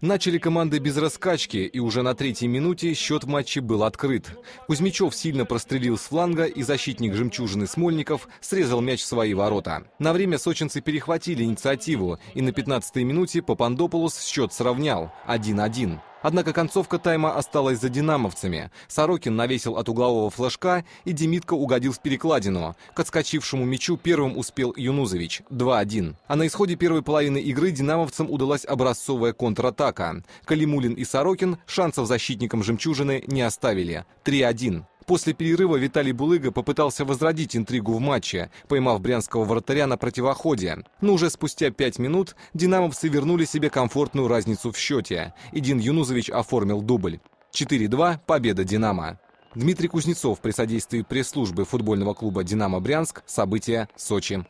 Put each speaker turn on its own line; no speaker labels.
Начали команды без раскачки, и уже на третьей минуте счет в матче был открыт. Кузьмичев сильно прострелил с фланга, и защитник «Жемчужины» Смольников срезал мяч в свои ворота. На время сочинцы перехватили инициативу, и на 15-й минуте Папандополос счет сравнял – 1-1. Однако концовка тайма осталась за динамовцами. Сорокин навесил от углового флажка, и Демитко угодил в перекладину. К отскочившему мячу первым успел Юнузович. 2-1. А на исходе первой половины игры динамовцам удалась образцовая контратака. Калимулин и Сорокин шансов защитникам «Жемчужины» не оставили. 3-1. После перерыва Виталий Булыга попытался возродить интригу в матче, поймав брянского вратаря на противоходе. Но уже спустя пять минут динамовцы вернули себе комфортную разницу в счете. И Дин Юнузович оформил дубль. 4-2, победа «Динамо». Дмитрий Кузнецов при содействии пресс-службы футбольного клуба «Динамо Брянск» события «Сочи».